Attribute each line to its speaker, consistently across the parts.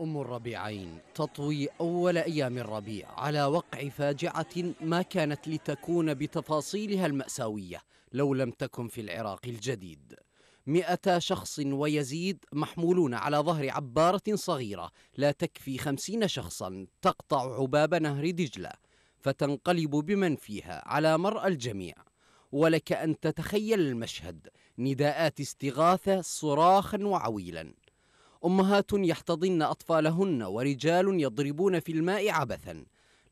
Speaker 1: أم الربيعين تطوي أول أيام الربيع على وقع فاجعة ما كانت لتكون بتفاصيلها المأساوية لو لم تكن في العراق الجديد مئة شخص ويزيد محمولون على ظهر عبارة صغيرة لا تكفي خمسين شخصا تقطع عباب نهر دجلة فتنقلب بمن فيها على مرأى الجميع ولك أن تتخيل المشهد نداءات استغاثة صراخا وعويلا امهات يحتضن اطفالهن ورجال يضربون في الماء عبثا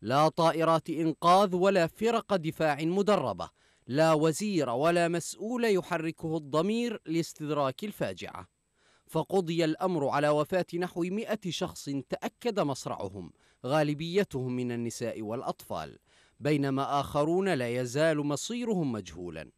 Speaker 1: لا طائرات انقاذ ولا فرق دفاع مدربه لا وزير ولا مسؤول يحركه الضمير لاستدراك الفاجعه فقضي الامر على وفاه نحو مئه شخص تاكد مصرعهم غالبيتهم من النساء والاطفال بينما اخرون لا يزال مصيرهم مجهولا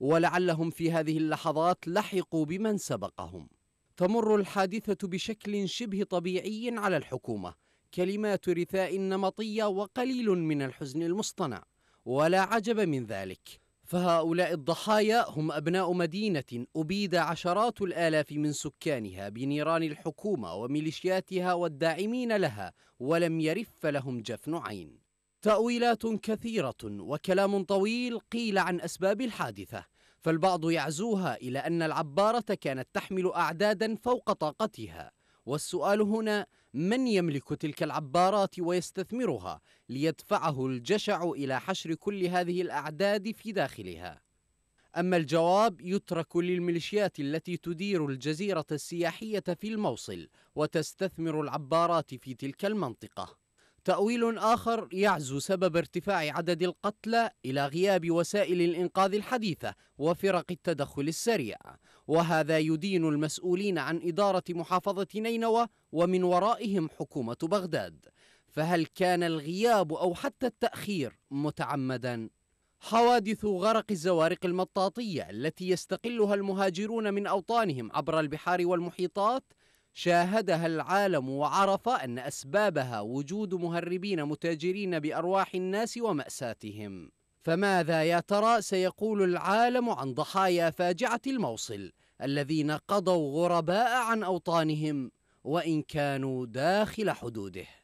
Speaker 1: ولعلهم في هذه اللحظات لحقوا بمن سبقهم تمر الحادثة بشكل شبه طبيعي على الحكومة كلمات رثاء نمطية وقليل من الحزن المصطنع ولا عجب من ذلك فهؤلاء الضحايا هم أبناء مدينة أبيد عشرات الآلاف من سكانها بنيران الحكومة وميليشياتها والداعمين لها ولم يرف لهم جفن عين تأويلات كثيرة وكلام طويل قيل عن أسباب الحادثة فالبعض يعزوها إلى أن العبارة كانت تحمل أعدادا فوق طاقتها والسؤال هنا من يملك تلك العبارات ويستثمرها ليدفعه الجشع إلى حشر كل هذه الأعداد في داخلها أما الجواب يترك للميليشيات التي تدير الجزيرة السياحية في الموصل وتستثمر العبارات في تلك المنطقة تأويل آخر يعزو سبب ارتفاع عدد القتلى إلى غياب وسائل الإنقاذ الحديثة وفرق التدخل السريع وهذا يدين المسؤولين عن إدارة محافظة نينوى ومن ورائهم حكومة بغداد فهل كان الغياب أو حتى التأخير متعمدا؟ حوادث غرق الزوارق المطاطية التي يستقلها المهاجرون من أوطانهم عبر البحار والمحيطات شاهدها العالم وعرف ان اسبابها وجود مهربين متاجرين بارواح الناس وماساتهم فماذا يا ترى سيقول العالم عن ضحايا فاجعه الموصل الذين قضوا غرباء عن اوطانهم وان كانوا داخل حدوده